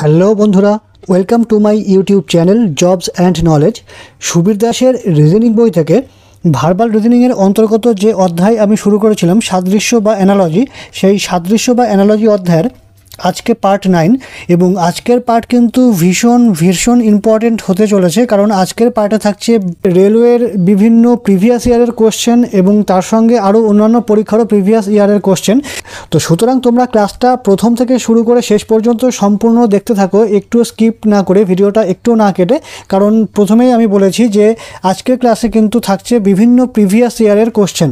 hello বন্ধুরা welcome to my YouTube channel jobs and knowledge Subir দাসের reasoning বই থেকে ভার্বাল রিজনিংয়ের অন্তর্গত যে অধ্যায় আমি শুরু করেছিলাম সাদৃশ্য বা অ্যানালজি সেই সাদৃশ্য বা অ্যানালজি অধ্যায়ের আজকে পার্ট নাইন এবং আজকের পার্ট কিন্তু ভীষণ ভীষণ ইম্পর্টেন্ট হতে চলেছে কারণ আজকের পার্টে থাকছে রেলওয়ের বিভিন্ন প্রিভিয়াস ইয়ারের কোশ্চেন এবং তার সঙ্গে আরও অন্যান্য পরীক্ষারও প্রিভিয়াস ইয়ারের কোশ্চেন তো সুতরাং তোমরা ক্লাসটা প্রথম থেকে শুরু করে শেষ পর্যন্ত সম্পূর্ণ দেখতে থাকো একটু স্কিপ না করে ভিডিওটা একটু না কেটে কারণ প্রথমেই আমি বলেছি যে আজকের ক্লাসে কিন্তু থাকছে বিভিন্ন প্রিভিয়াস ইয়ারের কোশ্চেন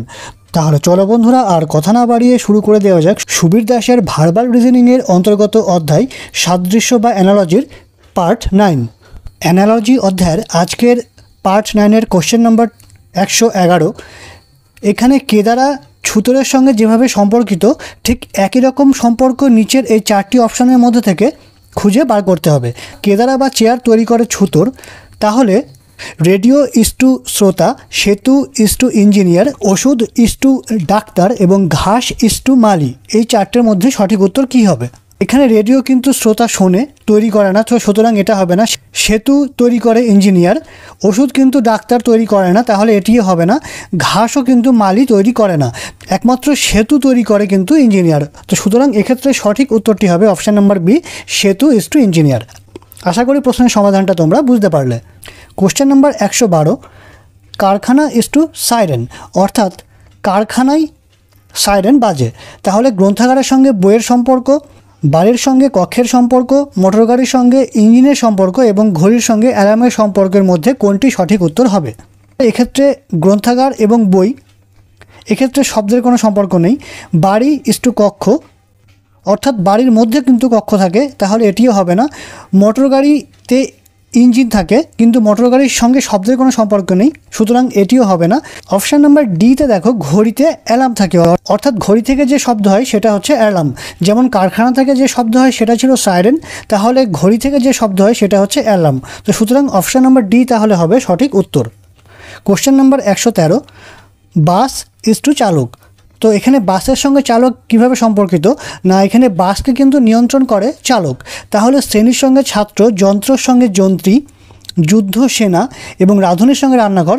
তাহলে চলো বন্ধুরা আর কথা না বাড়িয়ে শুরু করে দেওয়া যাক সুবীর দাসের ভার্বাল রিজনিংয়ের অন্তর্গত অধ্যায় সাদৃশ্য বা অ্যানালজির পার্ট নাইন অ্যানালজি অধ্যায়ের আজকের পার্ট নাইনের কোশ্চেন নম্বর একশো এগারো এখানে কেদারা ছুতরের সঙ্গে যেভাবে সম্পর্কিত ঠিক একই রকম সম্পর্ক নিচের এই চারটি অপশানের মধ্যে থেকে খুঁজে বার করতে হবে কেদারা বা চেয়ার তৈরি করে ছুতর তাহলে রেডিও ইস টু শ্রোতা সেতু ইস টু ইঞ্জিনিয়ার ওষুধ ইস টু ডাক্তার এবং ঘাস ইস টু মালি এই চারটের মধ্যে সঠিক উত্তর কী হবে এখানে রেডিও কিন্তু শ্রোতা শোনে তৈরি করে না তো সুতরাং এটা হবে না সেতু তৈরি করে ইঞ্জিনিয়ার ওষুধ কিন্তু ডাক্তার তৈরি করে না তাহলে এটিও হবে না ঘাসও কিন্তু মালি তৈরি করে না একমাত্র সেতু তৈরি করে কিন্তু ইঞ্জিনিয়ার তো সুতরাং এক্ষেত্রে সঠিক উত্তরটি হবে অপশান নাম্বার বি সেতু ইস টু ইঞ্জিনিয়ার আশা করি প্রশ্নের সমাধানটা তোমরা বুঝতে পারলে কোশ্চেন নাম্বার একশো বারো কারখানা ইস টু সাইরেন অর্থাৎ কারখানায় সাইরেন বাজে তাহলে গ্রন্থাগারের সঙ্গে বইয়ের সম্পর্ক বাড়ির সঙ্গে কক্ষের সম্পর্ক মোটর গাড়ির সঙ্গে ইঞ্জিনের সম্পর্ক এবং ঘড়ির সঙ্গে অ্যালার্মের সম্পর্কের মধ্যে কোনটি সঠিক উত্তর হবে এক্ষেত্রে গ্রন্থাগার এবং বই এক্ষেত্রে শব্দের কোনো সম্পর্ক নেই বাড়ি ইস টু কক্ষ অর্থাৎ বাড়ির মধ্যে কিন্তু কক্ষ থাকে তাহলে এটিও হবে না মোটর গাড়িতে ইঞ্জিন থাকে কিন্তু মোটর গাড়ির সঙ্গে শব্দের কোনো সম্পর্ক নেই সুতরাং এটিও হবে না অপশান নাম্বার ডিতে দেখো ঘড়িতে অ্যালার্ম থাকে অর্থাৎ ঘড়ি থেকে যে শব্দ হয় সেটা হচ্ছে অ্যালার্ম যেমন কারখানা থেকে যে শব্দ হয় সেটা ছিল সাইরেন তাহলে ঘড়ি থেকে যে শব্দ হয় সেটা হচ্ছে অ্যালার্ম তো সুতরাং অপশান নাম্বার ডি তাহলে হবে সঠিক উত্তর কোশ্চেন নাম্বার একশো তেরো বাস ইস টু চালক তো এখানে বাসের সঙ্গে চালক কিভাবে সম্পর্কিত না এখানে বাসকে কিন্তু নিয়ন্ত্রণ করে চালক তাহলে শ্রেণীর সঙ্গে ছাত্র যন্ত্রর সঙ্গে যন্ত্রী যুদ্ধ সেনা এবং রাঁধুনির সঙ্গে রান্নাঘর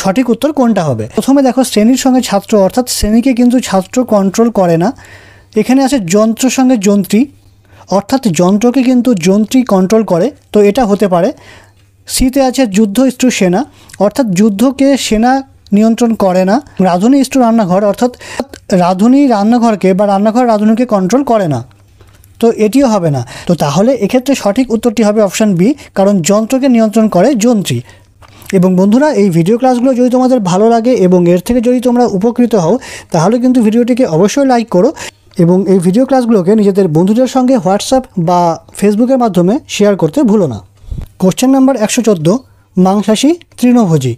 সঠিক উত্তর কোনটা হবে প্রথমে দেখো শ্রেণীর সঙ্গে ছাত্র অর্থাৎ শ্রেণীকে কিন্তু ছাত্র কন্ট্রোল করে না এখানে আছে যন্ত্রর সঙ্গে যন্ত্রী অর্থাৎ যন্ত্রকে কিন্তু যন্ত্রী কন্ট্রোল করে তো এটা হতে পারে সিতে আছে যুদ্ধ ইস্টু সেনা অর্থাৎ যুদ্ধকে সেনা নিয়ন্ত্রণ করে না রাঁধুনি ইস্টু রান্নাঘর অর্থাৎ রাঁধুনি রান্নাঘরকে বা রান্নাঘর রাঁধুনিকে কন্ট্রোল করে না তো এটিও হবে না তো তাহলে এক্ষেত্রে সঠিক উত্তরটি হবে অপশান বি কারণ যন্ত্রকে নিয়ন্ত্রণ করে যন্ত্রী এবং বন্ধুরা এই ভিডিও ক্লাসগুলো যদি তোমাদের ভালো লাগে এবং এর থেকে যদি তোমরা উপকৃত হও তাহলে কিন্তু ভিডিওটিকে অবশ্যই লাইক করো এবং এই ভিডিও ক্লাসগুলোকে নিজেদের বন্ধুদের সঙ্গে হোয়াটসঅ্যাপ বা ফেসবুকের মাধ্যমে শেয়ার করতে ভুলো না কোশ্চেন নাম্বার একশো চোদ্দো মাংসাশী তৃণভোজী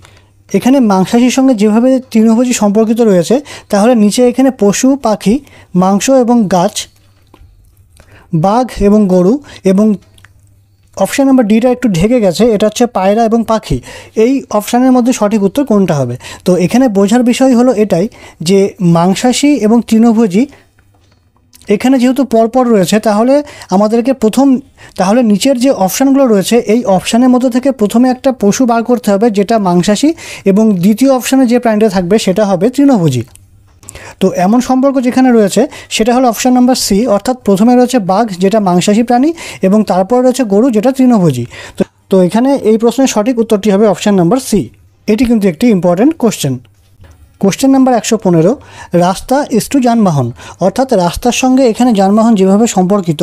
এখানে মাংসাশীর সঙ্গে যেভাবে তৃণভোজী সম্পর্কিত রয়েছে তাহলে নিচে এখানে পশু পাখি মাংস এবং গাছ বাঘ এবং গরু এবং অপশান নাম্বার ডিটা একটু ঢেকে গেছে এটা হচ্ছে পায়রা এবং পাখি এই অপশানের মধ্যে সঠিক উত্তর কোনটা হবে তো এখানে বোঝার বিষয় হলো এটাই যে মাংসাশী এবং তৃণভোজী এখানে যেহেতু পরপর রয়েছে তাহলে আমাদেরকে প্রথম তাহলে নিচের যে অপশানগুলো রয়েছে এই অপশানের মধ্যে থেকে প্রথমে একটা পশু বার করতে হবে যেটা মাংসাশী এবং দ্বিতীয় অপশানে যে প্রাণীটা থাকবে সেটা হবে তৃণভোজী তো এমন সম্পর্ক যেখানে রয়েছে সেটা হলো অপশান নাম্বার সি অর্থাৎ প্রথমে রয়েছে বাঘ যেটা মাংসাশী প্রাণী এবং তারপর রয়েছে গরু যেটা তৃণভোজী তো তো এখানে এই প্রশ্নের সঠিক উত্তরটি হবে অপশান নাম্বার সি এটি কিন্তু একটি ইম্পর্ট্যান্ট কোশ্চেন কোশ্চেন নাম্বার একশো পনেরো রাস্তা ইস টু যানবাহন অর্থাৎ রাস্তার সঙ্গে এখানে যানবাহন যেভাবে সম্পর্কিত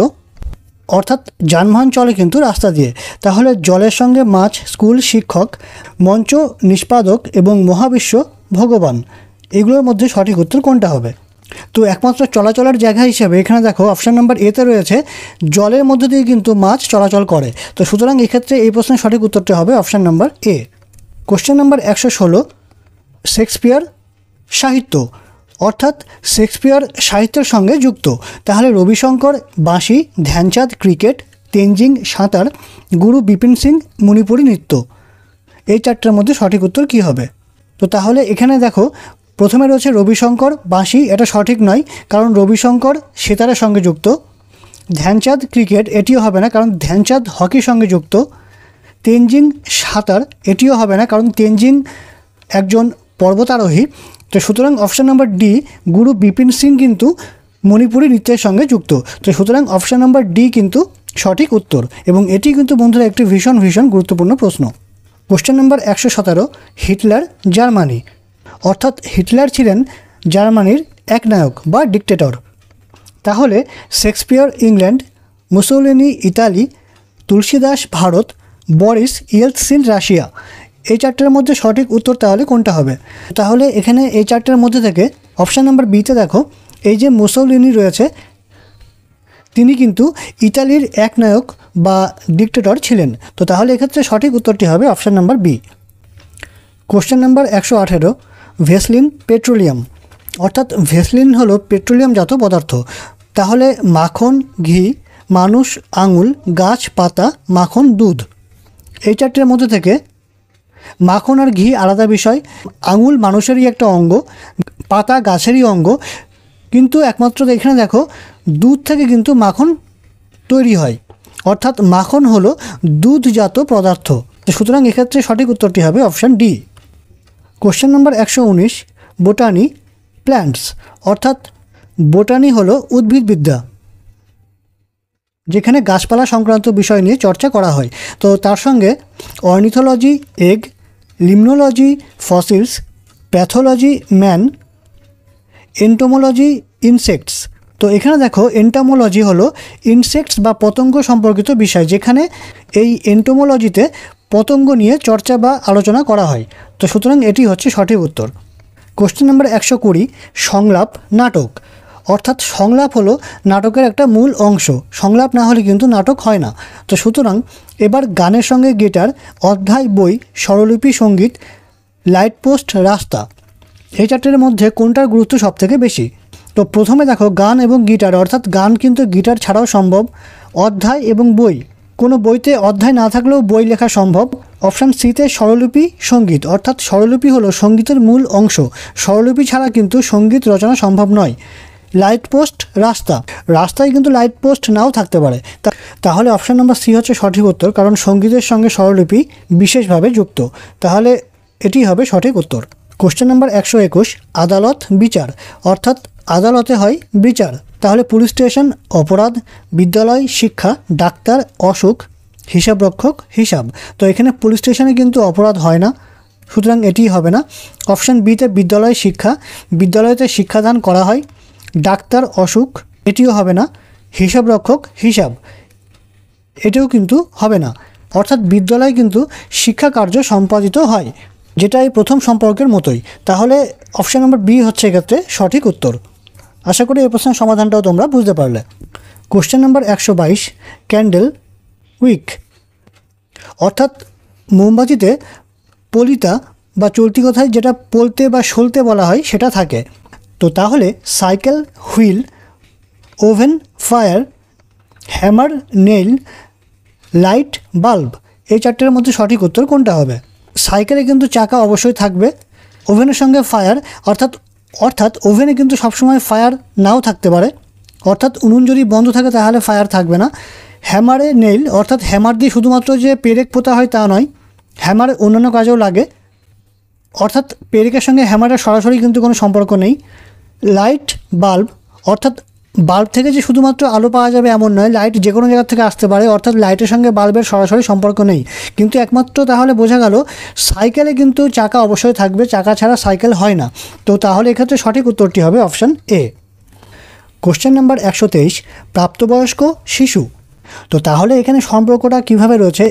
অর্থাৎ যানবাহন চলে কিন্তু রাস্তা দিয়ে তাহলে জলের সঙ্গে মাছ স্কুল শিক্ষক মঞ্চ নিষ্পাদক এবং মহাবিশ্ব ভগবান এগুলোর মধ্যে সঠিক উত্তর কোনটা হবে তো একমাত্র চলাচলের জায়গা হিসেবে এখানে দেখো অপশান নাম্বার এতে রয়েছে জলের মধ্য দিয়ে কিন্তু মাছ চলাচল করে তো সুতরাং এক্ষেত্রে এই প্রশ্নের সঠিক উত্তরটি হবে option number A question number একশো ষোলো শেক্সপিয়ার সাহিত্য অর্থাৎ শেক্সপিয়ার সাহিত্যের সঙ্গে যুক্ত তাহলে রবিশঙ্কর বাঁশি ধ্যানচাঁদ ক্রিকেট তেনজিং সাঁতার গুরু বিপিন সিং মণিপুরী নৃত্য এই চারটার মধ্যে সঠিক উত্তর কী হবে তো তাহলে এখানে দেখো প্রথমে রয়েছে রবিশঙ্কর বাঁশি এটা সঠিক নয় কারণ রবিশঙ্কর সেতারের সঙ্গে যুক্ত ধ্যানচাঁদ ক্রিকেট এটিও হবে না কারণ ধ্যানচাঁদ হকির সঙ্গে যুক্ত তেনজিং সাঁতার এটিও হবে না কারণ তেনজিং একজন পর্বতারোহী তো সুতরাং অপশান নাম্বার ডি গুরু বিপিন সিং কিন্তু মণিপুরী নৃত্যের সঙ্গে যুক্ত তো সুতরাং অপশান নাম্বার ডি কিন্তু সঠিক উত্তর এবং এটি কিন্তু বন্ধুরা একটি ভীষণ ভীষণ গুরুত্বপূর্ণ প্রশ্ন কোশ্চেন নাম্বার একশো সতেরো হিটলার জার্মানি অর্থাৎ হিটলার ছিলেন জার্মানির এক নায়ক বা ডিকটেটর তাহলে Shakespeare England Mussolini Italy Tulsidas Bharat Boris Yeltsin Russia এই চারটের মধ্যে সঠিক উত্তর তাহলে কোনটা হবে তাহলে এখানে এই চারটের মধ্যে থেকে অপশান নাম্বার বিতে দেখো এই যে মুসৌলিনি রয়েছে তিনি কিন্তু ইতালির এক নায়ক বা ডিক্টেটর ছিলেন তো তাহলে এক্ষেত্রে সঠিক উত্তরটি হবে option number B question number একশো আঠেরো ভেসলিন পেট্রোলিয়াম অর্থাৎ ভেসলিন হলো পেট্রোলিয়ামজাত পদার্থ তাহলে মাখন ঘি মানুষ আঙুল গাছ পাতা মাখন দুধ এই চারটির মধ্যে থেকে মাখন আর ঘি আলাদা বিষয় আঙুল মানুষেরই একটা অঙ্গ পাতা গাছেরই অঙ্গ কিন্তু একমাত্র এখানে দেখো দুধ থেকে কিন্তু মাখন তৈরি হয় অর্থাৎ মাখন হলো দুধজাত পদার্থ সুতরাং এক্ষেত্রে সঠিক উত্তরটি হবে অপশান ডি কোশ্চেন নম্বর একশো উনিশ বোটানি প্ল্যান্টস অর্থাৎ বোটানি হলো উদ্ভিদবিদ্যা যেখানে গাছপালা সংক্রান্ত বিষয় নিয়ে চর্চা করা হয় তো তার সঙ্গে ornithology egg limnology fossils pathology man entomology insects তো এখানে দেখো এন্টামোলজি হলো ইনসেক্টস বা পতঙ্গ সম্পর্কিত বিষয় যেখানে এই এন্টোমোলজিতে পতঙ্গ নিয়ে চর্চা বা আলোচনা করা হয় তো সুতরাং এটি হচ্ছে সঠিক উত্তর কোশ্চেন নাম্বার একশো কুড়ি সংলাপ নাটক অর্থাৎ সংলাপ হলো নাটকের একটা মূল অংশ সংলাপ না হলে কিন্তু নাটক হয় না তো সুতরাং এবার গানের সঙ্গে গিটার অধ্যায় বই স্বরলিপি সঙ্গীত লাইট পোস্ট রাস্তা এই চারটের মধ্যে কোনটার গুরুত্ব সব থেকে বেশি তো প্রথমে দেখো গান এবং গিটার অর্থাৎ গান কিন্তু গিটার ছাড়াও সম্ভব অধ্যায় এবং বই কোনো বইতে অধ্যায় না থাকলেও বই লেখা সম্ভব অপশান সিতে স্বরলিপি সঙ্গীত অর্থাৎ স্বরলিপি হলো সঙ্গীতের মূল অংশ স্বরলিপি ছাড়া কিন্তু সঙ্গীত রচনা সম্ভব নয় লাইট পোস্ট রাস্তা রাস্তায় কিন্তু লাইট পোস্ট নাও থাকতে পারে তা তাহলে অপশান নাম্বার সি হচ্ছে সঠিক উত্তর কারণ সঙ্গীতের সঙ্গে স্বরলিপি বিশেষভাবে যুক্ত তাহলে এটি হবে সঠিক উত্তর কোশ্চেন নাম্বার একশো একুশ আদালত বিচার অর্থাৎ আদালতে হয় বিচার তাহলে পুলিশ স্টেশন অপরাধ বিদ্যালয় শিক্ষা ডাক্তার অসুখ হিসাবরক্ষক হিসাব তো এখানে পুলিশ স্টেশনে কিন্তু অপরাধ হয় না সুতরাং এটি হবে না অপশান বিতে বিদ্যালয় শিক্ষা বিদ্যালয়তে শিক্ষাদান করা হয় ডাক্তার অসুখ এটিও হবে না হিসাবরক্ষক হিসাব এটাও কিন্তু হবে না অর্থাৎ বিদ্যালয়ে কিন্তু শিক্ষা কার্য সম্পাদিত হয় যেটা এই প্রথম সম্পর্কের মতোই তাহলে অপশান নম্বর বি হচ্ছে এক্ষেত্রে সঠিক উত্তর আশা করি এই প্রশ্নের সমাধানটাও তোমরা বুঝতে পারলে কোশ্চেন নাম্বার একশো বাইশ ক্যান্ডেল উইক অর্থাৎ মোমবাতিতে পলিতা বা চলতি কথায় যেটা পলতে বা সলতে বলা হয় সেটা থাকে তো তাহলে cycle wheel oven fire hammer nail light bulb এই চারটের মধ্যে সঠিক উত্তর কোনটা হবে সাইকেলে কিন্তু চাকা অবশ্যই থাকবে ওভেনের সঙ্গে ফায়ার অর্থাৎ অর্থাৎ ওভেনে কিন্তু সবসময় ফায়ার নাও থাকতে পারে অর্থাৎ উনুন যদি বন্ধ থাকে তাহলে ফায়ার থাকবে না হ্যামারে নেইল অর্থাৎ হ্যামার দিয়ে শুধুমাত্র যে পেরেক পোতা হয় তা নয় হ্যামার অন্যান্য কাজেও লাগে অর্থাৎ পেরেকের সঙ্গে হ্যামারের সরাসরি কিন্তু কোনো সম্পর্ক নেই লাইট বাল্ব অর্থাৎ বাল্ব থেকে যে শুধুমাত্র আলো পাওয়া যাবে এমন নয় লাইট যে কোনো জায়গা থেকে আসতে পারে অর্থাৎ লাইটের সঙ্গে বাল্বের সরাসরি সম্পর্ক নেই কিন্তু একমাত্র তাহলে বোঝা গেল সাইকেলে কিন্তু চাকা অবশ্যই থাকবে চাকা ছাড়া সাইকেল হয় না তো তাহলে এক্ষেত্রে সঠিক উত্তরটি হবে অপশান এ কোশ্চেন নাম্বার একশো তেইশ প্রাপ্তবয়স্ক শিশু তো তাহলে এখানে সম্পর্কটা কিভাবে রয়েছে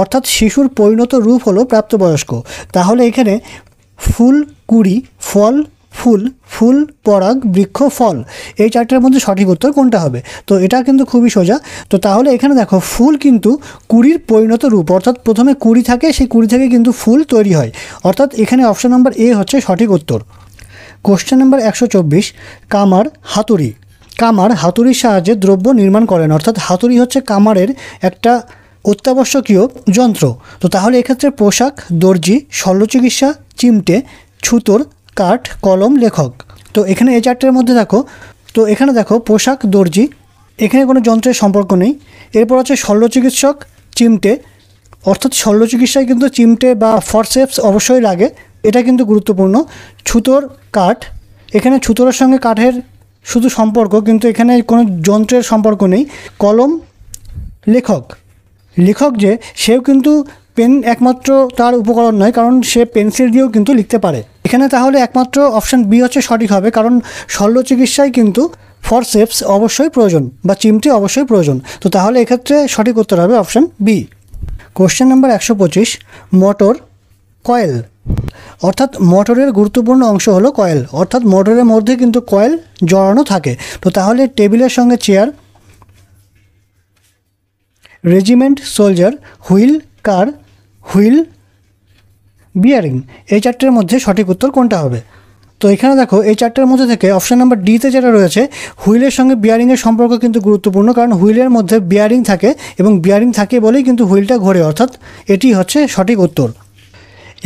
অর্থাৎ শিশুর পরিণত রূপ হলো প্রাপ্তবয়স্ক তাহলে এখানে ফুল কুড়ি ফল ফুল ফুল পরাগ বৃক্ষ ফল এই চারটার মধ্যে সঠিক উত্তর কোনটা হবে তো এটা কিন্তু খুবই সোজা তো তাহলে এখানে দেখো ফুল কিন্তু কুড়ির পরিণত রূপ অর্থাৎ প্রথমে কুড়ি থাকে সেই কুড়ি থেকে কিন্তু ফুল তৈরি হয় অর্থাৎ এখানে অপশান নাম্বার এ হচ্ছে সঠিক উত্তর কোশ্চেন নাম্বার একশো চব্বিশ কামার হাতুড়ি কামার হাতুড়ির সাহায্যে দ্রব্য নির্মাণ করেন অর্থাৎ হাতুড়ি হচ্ছে কামারের একটা অত্যাবশ্যকীয় যন্ত্র তো তাহলে এক্ষেত্রে পোশাক দর্জি শল্য চিকিৎসা চিমটে ছুতোর কাঠ কলম লেখক তো এখানে এই চারটের মধ্যে দেখো তো এখানে দেখো পোশাক দর্জি এখানে কোনো যন্ত্রের সম্পর্ক নেই এরপর আছে শল্য চিকিৎসক চিমটে অর্থাৎ শল্য চিকিৎসায় কিন্তু চিমটে বা ফরসেপস অবশ্যই লাগে এটা কিন্তু গুরুত্বপূর্ণ ছুতোর কাঠ এখানে ছুতোরের সঙ্গে কাঠের শুধু সম্পর্ক কিন্তু এখানে কোনো যন্ত্রের সম্পর্ক নেই কলম লেখক লেখক যে সেও কিন্তু পেন একমাত্র তার উপকরণ নয় কারণ সে পেন্সিল দিয়েও কিন্তু লিখতে পারে এখানে তাহলে একমাত্র অপশান বি হচ্ছে সঠিক হবে কারণ শল্য চিকিৎসায় কিন্তু ফরসেপস অবশ্যই প্রয়োজন বা চিমটি অবশ্যই প্রয়োজন তো তাহলে এক্ষেত্রে সঠিক উত্তর হবে অপশান বি কোশ্চেন নাম্বার একশো পঁচিশ মোটর কয়েল অর্থাৎ মোটরের গুরুত্বপূর্ণ অংশ হলো কয়েল অর্থাৎ মোটরের মধ্যে কিন্তু কয়েল জড়ানো থাকে তো তাহলে টেবিলের সঙ্গে chair regiment soldier wheel car wheel bearing এই চারটের মধ্যে সঠিক উত্তর কোনটা হবে তো এখানে দেখো এই চারটের মধ্যে থেকে অপশান নাম্বার ডিতে যেটা রয়েছে হুইলের সঙ্গে বিয়ারিংয়ের সম্পর্ক কিন্তু গুরুত্বপূর্ণ কারণ হুইলের মধ্যে বিয়ারিং থাকে এবং বিয়ারিং থাকে বলেই কিন্তু হুইলটা ঘোরে অর্থাৎ এটি হচ্ছে সঠিক উত্তর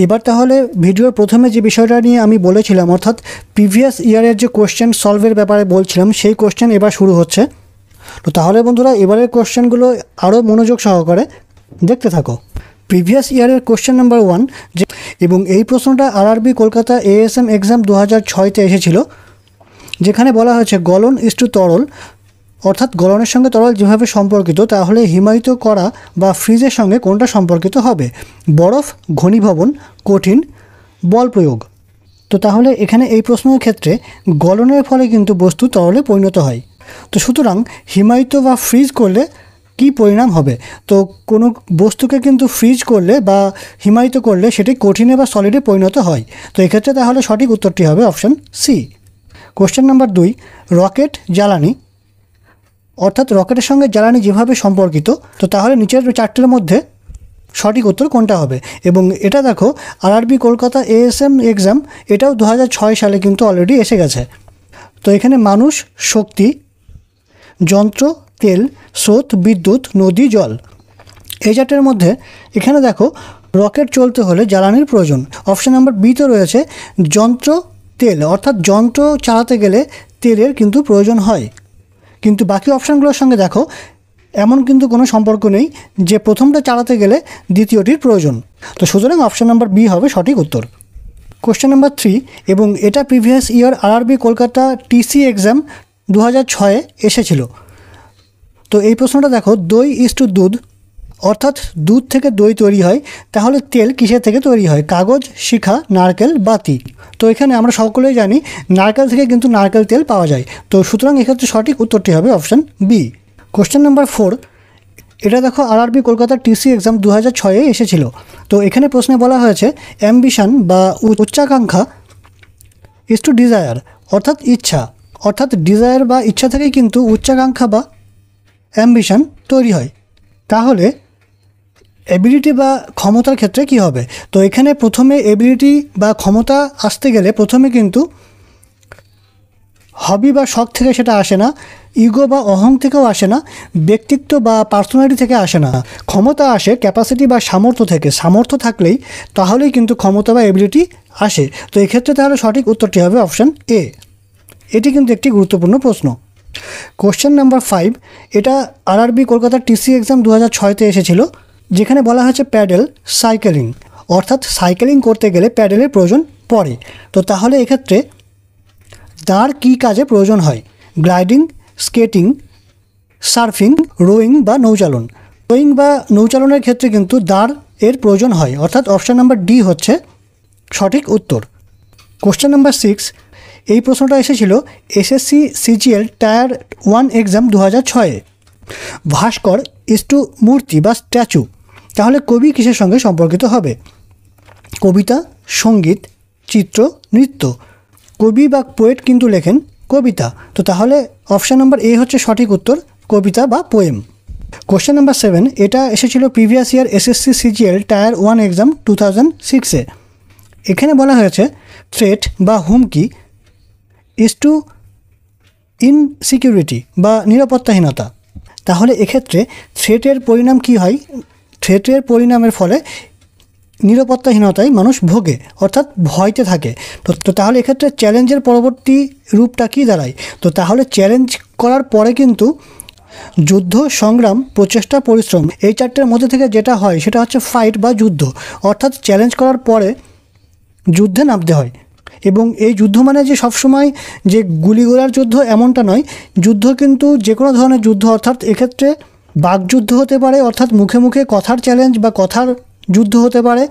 এবার তাহলে ভিডিওর প্রথমে যে বিষয়টা নিয়ে আমি বলেছিলাম অর্থাৎ প্রিভিয়াস ইয়ারের যে কোয়েশ্চেন সলভের ব্যাপারে বলছিলাম সেই কোয়েশ্চেন এবার শুরু হচ্ছে তো তাহলে বন্ধুরা এবারের কোয়েশ্চেনগুলো আরও মনোযোগ সহকারে দেখতে থাকো প্রিভিয়াস ইয়ারের কোশ্চেন নাম্বার ওয়ান যে এবং এই প্রশ্নটা আরআরবি কলকাতা এএসএম এক্সাম দু হাজার ছয়তে এসেছিল যেখানে বলা হয়েছে গলন ইস্টু টু তরল অর্থাৎ গলনের সঙ্গে তরল যেভাবে সম্পর্কিত তাহলে হিমায়িত করা বা ফ্রিজের সঙ্গে কোনটা সম্পর্কিত হবে বরফ ঘনীভবন কঠিন বল প্রয়োগ তো তাহলে এখানে এই প্রশ্নের ক্ষেত্রে গলনের ফলে কিন্তু বস্তু তরলে পরিণত হয় তো সুতরাং হিমায়িত বা ফ্রিজ করলে কি পরিণাম হবে তো কোনো বস্তুকে কিন্তু ফ্রিজ করলে বা হিমায়িত করলে সেটি কঠিনে বা সলিডে পরিণত হয় তো এক্ষেত্রে তাহলে সঠিক উত্তরটি হবে অপশান সি কোশ্চেন নাম্বার দুই রকেট জ্বালানি অর্থাৎ রকেটের সঙ্গে জ্বালানি যেভাবে সম্পর্কিত তো তাহলে নিচের চারটের মধ্যে সঠিক উত্তর কোনটা হবে এবং এটা দেখো আরআরবি কলকাতা এএসএম এক্সাম এটাও দু সালে কিন্তু অলরেডি এসে গেছে তো এখানে মানুষ শক্তি যন্ত্র তেল স্রোত বিদ্যুৎ নদী জল এই চারটের মধ্যে এখানে দেখো রকেট চলতে হলে জ্বালানির প্রয়োজন অপশান নাম্বার বিতে রয়েছে যন্ত্র তেল অর্থাৎ যন্ত্র চালাতে গেলে তেলের কিন্তু প্রয়োজন হয় কিন্তু বাকি অপশানগুলোর সঙ্গে দেখো এমন কিন্তু কোনো সম্পর্ক নেই যে প্রথমটা চালাতে গেলে দ্বিতীয়টির প্রয়োজন তো সুতরাং অপশান নাম্বার বি হবে সঠিক উত্তর কোশ্চেন নাম্বার থ্রি এবং এটা previous year RRB Kolkata TC exam দু হাজার ছয়ে এসেছিলো তো এই প্রশ্নটা দেখো দই ইস টু দুধ অর্থাৎ দুধ থেকে দই তৈরি হয় তাহলে তেল কিসের থেকে তৈরি হয় কাগজ শিখা নারকেল বাতি তো এখানে আমরা সকলেই জানি নারকেল থেকে কিন্তু নারকেল তেল পাওয়া যায় তো সুতরাং এক্ষেত্রে সঠিক উত্তরটি হবে option B question number four এটা দেখো আরআরবি কলকাতার টিসি এক্সাম দু হাজার ছয়ে এসেছিল তো এখানে প্রশ্নে বলা হয়েছে অ্যাম্বিশন বা উচ্চাকাঙ্ক্ষা ইস টু ডিজায়ার অর্থাৎ ইচ্ছা অর্থাৎ ডিজায়ার বা ইচ্ছা থেকেই কিন্তু উচ্চাকাঙ্ক্ষা বা অ্যাম্বিশান তৈরি হয় তাহলে এবিলিটি বা ক্ষমতার ক্ষেত্রে কি হবে তো এখানে প্রথমে এবিলিটি বা ক্ষমতা আসতে গেলে প্রথমে কিন্তু হবি বা শখ থেকে সেটা আসে না ইগো বা অহং থেকেও আসে না ব্যক্তিত্ব বা পার্সোনালিটি থেকে আসে না ক্ষমতা আসে ক্যাপাসিটি বা সামর্থ্য থেকে সামর্থ্য থাকলেই তাহলেই কিন্তু ক্ষমতা বা এবিলিটি আসে তো এক্ষেত্রে তাহলে সঠিক উত্তরটি হবে অপশান এ এটি কিন্তু একটি গুরুত্বপূর্ণ প্রশ্ন কোশ্চেন নাম্বার ফাইভ এটা আরআরবি কলকাতার টিসি এক্সাম দু হাজার ছয়তে এসেছিল যেখানে বলা হয়েছে প্যাডেল সাইকেলিং অর্থাৎ সাইকেলিং করতে গেলে প্যাডেলের প্রয়োজন পড়ে তো তাহলে এক্ষেত্রে দাঁড় কী কাজে প্রয়োজন হয় গ্লাইডিং স্কেটিং সার্ফিং রোয়িং বা নৌচালন রোয়িং বা নৌচালনের ক্ষেত্রে কিন্তু দাঁড় এর প্রয়োজন হয় অর্থাৎ অপশান নাম্বার ডি হচ্ছে সঠিক উত্তর কোশ্চেন নাম্বার সিক্স এই প্রশ্নটা এসেছিল SSC CGL tier one exam দু হাজার ছয়ে ভাস্কর ইস্টু মূর্তি বা স্ট্যাচু তাহলে কবি কিসের সঙ্গে সম্পর্কিত হবে কবিতা সঙ্গীত চিত্র নৃত্য কবি বা পোয়েট কিন্তু লেখেন কবিতা তো তাহলে অপশান নম্বর এ হচ্ছে সঠিক উত্তর কবিতা বা পোয়েম কোশ্চেন নাম্বার সেভেন এটা এসেছিল previous year SSC CGL tier one exam two thousand সিক্সে এখানে বলা হয়েছে থ্রেট বা হুমকি ইজ টু ইনসিকিউরিটি বা নিরাপত্তাহীনতা তাহলে এক্ষেত্রে থ্রেটের পরিণাম কি হয় থ্রেটের পরিণামের ফলে নিরাপত্তাহীনতায় মানুষ ভোগে অর্থাৎ ভয়তে থাকে তো তাহলে এক্ষেত্রে চ্যালেঞ্জের পরবর্তী রূপটা কী দাঁড়ায় তো তাহলে চ্যালেঞ্জ করার পরে কিন্তু যুদ্ধ সংগ্রাম প্রচেষ্টা পরিশ্রম এই চারটের মধ্যে থেকে যেটা হয় সেটা হচ্ছে ফাইট বা যুদ্ধ অর্থাৎ চ্যালেঞ্জ করার পরে যুদ্ধে নামতে হয় এবং এই যুদ্ধ মানে যে সবসময় যে গুলিগোলার যুদ্ধ এমনটা নয় যুদ্ধ কিন্তু যে কোনো ধরনের যুদ্ধ অর্থাৎ এক্ষেত্রে বাকযুদ্ধ হতে পারে অর্থাৎ মুখে মুখে কথার চ্যালেঞ্জ বা কথার যুদ্ধ হতে পারে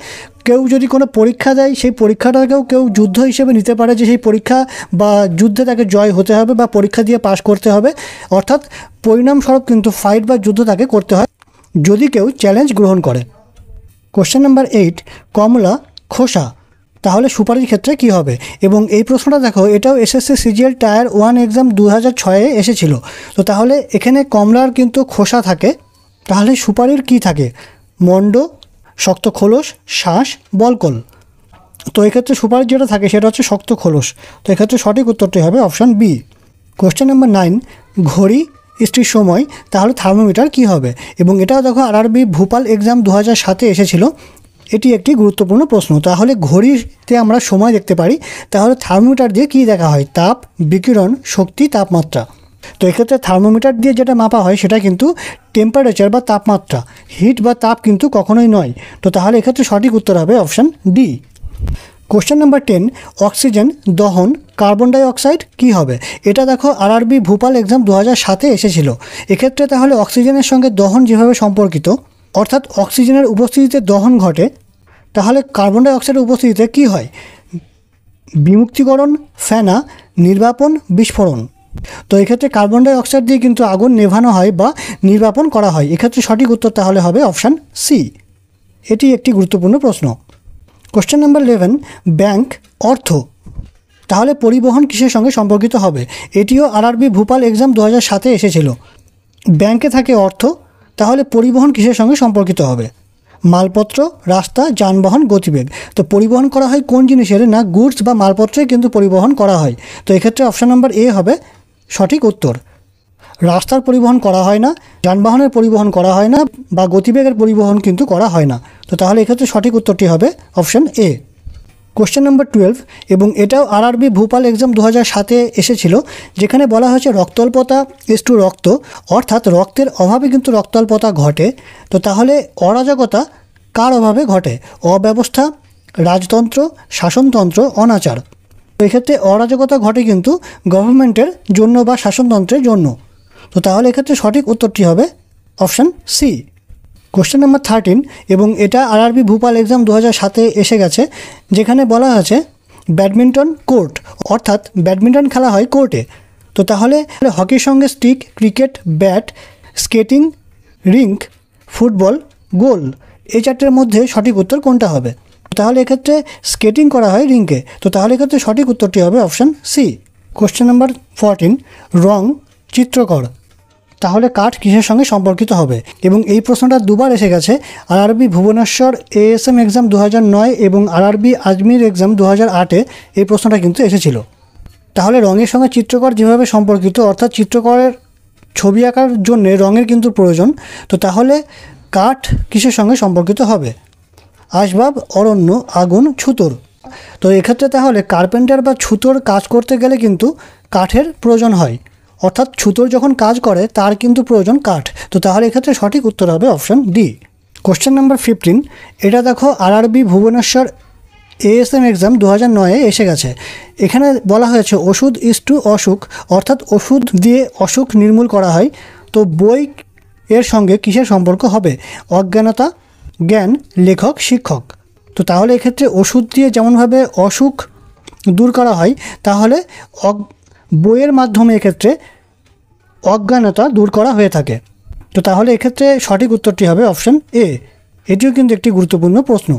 কেউ যদি কোনো পরীক্ষা দেয় সেই পরীক্ষাটাকেও কেউ যুদ্ধ হিসেবে নিতে পারে যে সেই পরীক্ষা বা যুদ্ধে তাকে জয় হতে হবে বা পরীক্ষা দিয়ে পাশ করতে হবে অর্থাৎ পরিণামস্বরূপ কিন্তু ফাইট বা যুদ্ধ তাকে করতে হয় যদি কেউ চ্যালেঞ্জ গ্রহণ করে কোশ্চেন নাম্বার এইট কমলা খোসা তাহলে সুপারির ক্ষেত্রে কি হবে এবং এই প্রশ্নটা দেখো এটাও SSC CGL tier one exam দু হাজার ছয়ে এসেছিল তো তাহলে এখানে কমলার কিন্তু খোসা থাকে তাহলে সুপারির কি থাকে মণ্ড শক্ত খোলস শ্বাস বলকল তো এক্ষেত্রে সুপারির যেটা থাকে সেটা হচ্ছে শক্ত খোলস তো এক্ষেত্রে সঠিক উত্তরটি হবে option B question number nine ঘড়ি স্ত্রীর সময় তাহলে থার্মোমিটার কি হবে এবং এটাও দেখো আরআরবি ভূপাল এক্সাম দু হাজার সাতে এসেছিলো এটি একটি গুরুত্বপূর্ণ প্রশ্ন তাহলে ঘড়িতে আমরা সময় দেখতে পারি তাহলে থার্মোমিটার দিয়ে কি দেখা হয় তাপ বিকিরণ শক্তি তাপমাত্রা তো এক্ষেত্রে থার্মোমিটার দিয়ে যেটা মাপা হয় সেটা কিন্তু টেম্পারেচার বা তাপমাত্রা হিট বা তাপ কিন্তু কখনোই নয় তো তাহলে এক্ষেত্রে সঠিক উত্তর হবে option D question number ten oxygen দহন কার্বন ডাইঅক্সাইড কী হবে এটা দেখো আরবি ভূপাল এক্সাম দু হাজার সাতে এসেছিলো এক্ষেত্রে তাহলে অক্সিজেনের সঙ্গে দহন যেভাবে সম্পর্কিত অর্থাৎ অক্সিজেনের উপস্থিতিতে দহন ঘটে তাহলে কার্বন ডাইঅক্সাইডের উপস্থিতিতে কি হয় বিমুক্তিকরণ ফেনা নির্বাপন বিস্ফোরণ তো এক্ষেত্রে কার্বন ডাইঅক্সাইড দিয়ে কিন্তু আগুন নেভানো হয় বা নির্বাপন করা হয় এক্ষেত্রে সঠিক উত্তর তাহলে হবে অপশান সি এটি একটি গুরুত্বপূর্ণ প্রশ্ন কোশ্চেন নাম্বার ইলেভেন ব্যাংক অর্থ তাহলে পরিবহন কিসের সঙ্গে সম্পর্কিত হবে এটিও আরআরবি ভূপাল এক্সাম দু হাজার সাতে এসেছিল ব্যাংকে থাকে অর্থ তাহলে পরিবহন কিসের সঙ্গে সম্পর্কিত হবে মালপত্র রাস্তা যানবাহন গতিবেগ তো পরিবহন করা হয় কোন জিনিসের না গুডস বা মালপত্রে কিন্তু পরিবহন করা হয় তো এক্ষেত্রে অপশান নাম্বার এ হবে সঠিক উত্তর রাস্তার পরিবহন করা হয় না যানবাহনের পরিবহন করা হয় না বা গতিবেগের পরিবহন কিন্তু করা হয় না তো তাহলে এক্ষেত্রে সঠিক উত্তরটি হবে option A question number twelve এবং এটাও আরআরবি ভূপাল এক্সাম দু হাজার সাতে এসেছিল যেখানে বলা হয়েছে রক্তল্পতা ইস টু রক্ত অর্থাৎ রক্তের অভাবে কিন্তু রক্তল্পতা ঘটে তো তাহলে অরাজকতা কার অভাবে ঘটে অব্যবস্থা রাজতন্ত্র শাসনতন্ত্র অনাচার এক্ষেত্রে অরাজকতা ঘটে কিন্তু গভর্নমেন্টের জন্য বা শাসনতন্ত্রের জন্য তো তাহলে এক্ষেত্রে সঠিক উত্তরটি হবে option C question number thirteen এবং এটা আরআরবি ভূপাল এক্সাম দু সাতে এসে গেছে যেখানে বলা আছে ব্যাডমিন্টন কোর্ট অর্থাৎ ব্যাডমিন্টন খেলা হয় কোর্টে তো তাহলে হকির সঙ্গে stick cricket bat skating rink football goal এই চারটের মধ্যে সঠিক উত্তর কোনটা হবে তাহলে এক্ষেত্রে স্কেটিং করা হয় রিঙ্কে তো তাহলে এক্ষেত্রে সঠিক উত্তরটি হবে option C question number fourteen রং চিত্রকর তাহলে কাঠ কিসের সঙ্গে সম্পর্কিত হবে এবং এই প্রশ্নটা দুবার এসে গেছে আরআরবি ভুবনেশ্বর এএসএম এক্সাম দু নয় এবং আরআরবি আজমির এক্সাম দু আটে এই প্রশ্নটা কিন্তু এসেছিল তাহলে রঙের সঙ্গে চিত্রকর যেভাবে সম্পর্কিত অর্থাৎ চিত্রকরের ছবি আঁকার জন্যে রঙের কিন্তু প্রয়োজন তো তাহলে কাঠ কিসের সঙ্গে সম্পর্কিত হবে আসবাব অরণ্য আগুন ছুতোর তো এক্ষেত্রে তাহলে কার্পেন্টার বা ছুতোর কাজ করতে গেলে কিন্তু কাঠের প্রয়োজন হয় অর্থাৎ ছুতোর যখন কাজ করে তার কিন্তু প্রয়োজন কাঠ তো তাহলে এক্ষেত্রে সঠিক উত্তর হবে option D question number fifteen এটা দেখো আরবি ভুবনেশ্বর এএসএম এক্সাম দু হাজার নয়ে এসে গেছে এখানে বলা হয়েছে ওষুধ ইস টু অসুখ অর্থাৎ ওষুধ দিয়ে অসুখ নির্মূল করা হয় তো বই এর সঙ্গে কিসের সম্পর্ক হবে অজ্ঞানতা জ্ঞান লেখক শিক্ষক তো তাহলে এক্ষেত্রে ওষুধ দিয়ে যেমনভাবে অসুখ দূর করা হয় তাহলে বইয়ের মাধ্যমে এক্ষেত্রে অজ্ঞানতা দূর করা হয়ে থাকে তো তাহলে এক্ষেত্রে সঠিক উত্তরটি হবে অপশন এ এটিও কিন্তু একটি গুরুত্বপূর্ণ প্রশ্ন